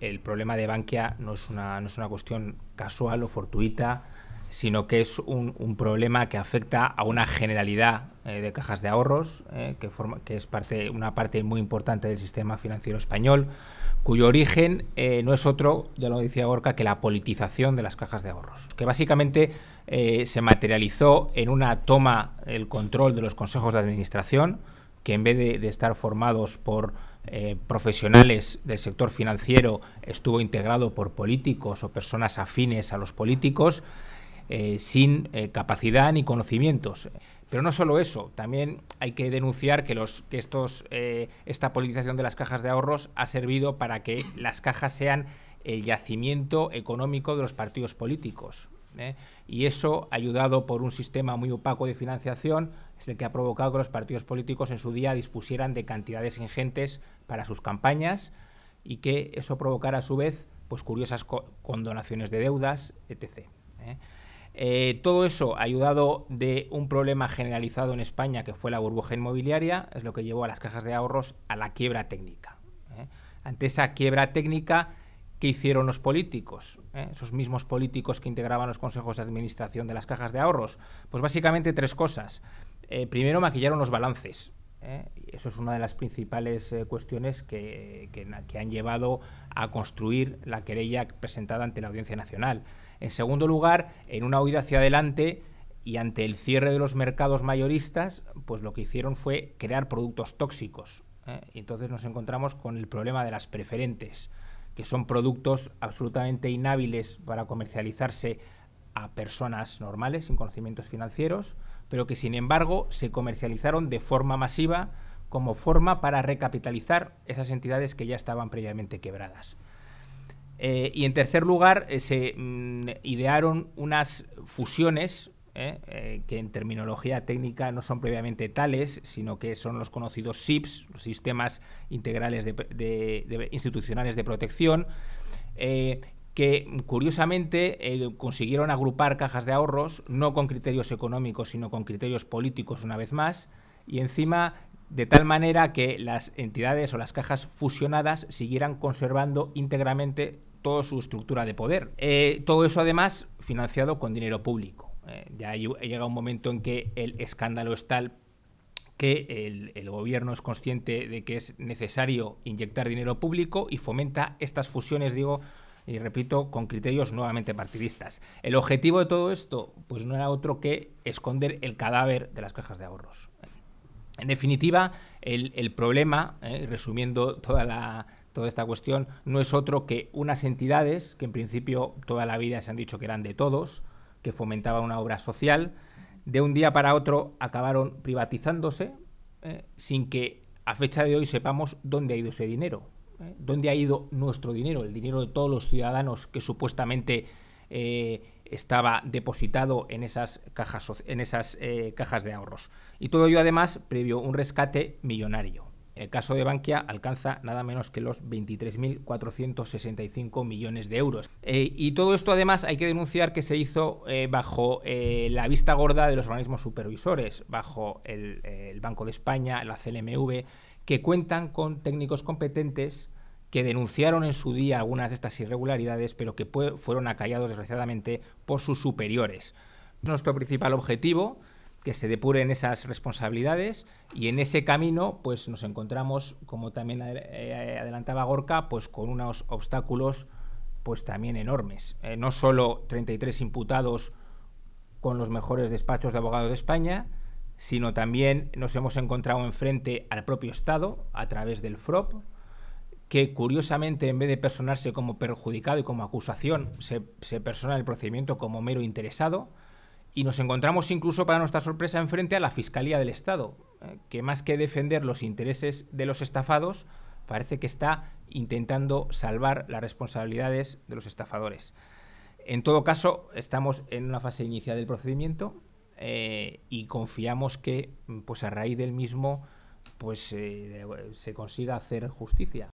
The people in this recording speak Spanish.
el problema de Bankia no es una, es una cuestión casual o fortuita, sino que es un, problema que afecta a una generalidad eh, de cajas de ahorros, eh, que, forma, que es parte, una parte muy importante del sistema financiero español, cuyo origen eh, no es otro, ya lo decía Gorka, que la politización de las cajas de ahorros, que básicamente se materializó en una toma del control de los consejos de administración, que en vez de estar formados por eh, profesionales del sector financiero estuvo integrado por políticos o personas afines a los políticos eh, sin eh, capacidad ni conocimientos. Pero no solo eso, también hay que denunciar que, los, que estos, esta politización de las cajas de ahorros ha servido para que las cajas sean el yacimiento económico de los partidos políticos. ¿eh? Y eso, ayudado por un sistema muy opaco de financiación, es el que ha provocado que los partidos políticos en su día dispusieran de cantidades ingentes para sus campañas y que eso provocara a su vez pues, curiosas condonaciones de deudas, etc. ¿eh? Eh, todo eso ayudado de un problema generalizado en España que fue la burbuja inmobiliaria es lo que llevó a las cajas de ahorros a la quiebra técnica. Ante esa quiebra técnica ¿qué hicieron los políticos? ¿eh? Esos mismos políticos que integraban los consejos de administración de las cajas de ahorros. Pues básicamente tres cosas. Eh, primero, maquillaron los balances. ¿eh? Eso es una de las principales cuestiones que, han llevado a construir la querella presentada ante la Audiencia Nacional. En segundo lugar, en una huida hacia adelante, y ante el cierre de los mercados mayoristas, pues lo que hicieron fue crear productos tóxicos. Y entonces nos encontramos con el problema de las preferentes que son productos absolutamente inhábiles para comercializarse a personas normales, sin conocimientos financieros, pero que sin embargo se comercializaron de forma masiva como forma para recapitalizar esas entidades que ya estaban previamente quebradas. Eh, y en tercer lugar, eh, se mm, idearon unas fusiones ¿eh? Eh, que en terminología técnica no son previamente tales, sino que son los conocidos SIPs, los sistemas integrales de, institucionales de protección, eh, que curiosamente consiguieron agrupar cajas de ahorros, no con criterios económicos, sino con criterios políticos una vez más, y encima de tal manera que las entidades o las cajas fusionadas siguieran conservando íntegramente toda su estructura de poder. todo eso además financiado con dinero público. Eh, ya llega un momento en que el escándalo es tal que el, gobierno es consciente de que es necesario inyectar dinero público y fomenta estas fusiones, digo, y repito, con criterios nuevamente partidistas. El objetivo de todo esto, pues no era otro que esconder el cadáver de las cajas de ahorros. En definitiva, el, problema, eh, resumiendo toda toda esta cuestión, no es otro que unas entidades que en principio toda la vida se han dicho que eran de todos, que fomentaba una obra social, de un día para otro acabaron privatizándose eh, sin que a fecha de hoy sepamos dónde ha ido ese dinero, eh, dónde ha ido nuestro dinero, el dinero de todos los ciudadanos que supuestamente eh, estaba depositado en esas cajas, en esas, cajas de ahorros. Y todo ello además previo un rescate millonario. El caso de Bankia alcanza nada menos que los 23.465 millones de euros. Eh, y todo esto además hay que denunciar que se hizo eh, bajo eh, la vista gorda de los organismos supervisores, bajo el, el Banco de España, la CLMV, que cuentan con técnicos competentes que denunciaron en su día algunas de estas irregularidades, pero que fueron acallados desgraciadamente por sus superiores. Nuestro principal objetivo que se depuren esas responsabilidades y en ese camino pues nos encontramos, como también eh, eh, adelantaba Gorca pues con unos obstáculos pues también enormes. Eh, no solo 33 imputados con los mejores despachos de abogados de España, sino también nos hemos encontrado enfrente al propio Estado a través del FROP, que curiosamente en vez de personarse como perjudicado y como acusación, se persona el procedimiento como mero interesado, y nos encontramos incluso, para nuestra sorpresa, enfrente a la Fiscalía del Estado, eh, que más que defender los intereses de los estafados, parece que está intentando salvar las responsabilidades de los estafadores. En todo caso, estamos en una fase inicial del procedimiento eh, y confiamos que, pues a raíz del mismo, pues eh, se consiga hacer justicia.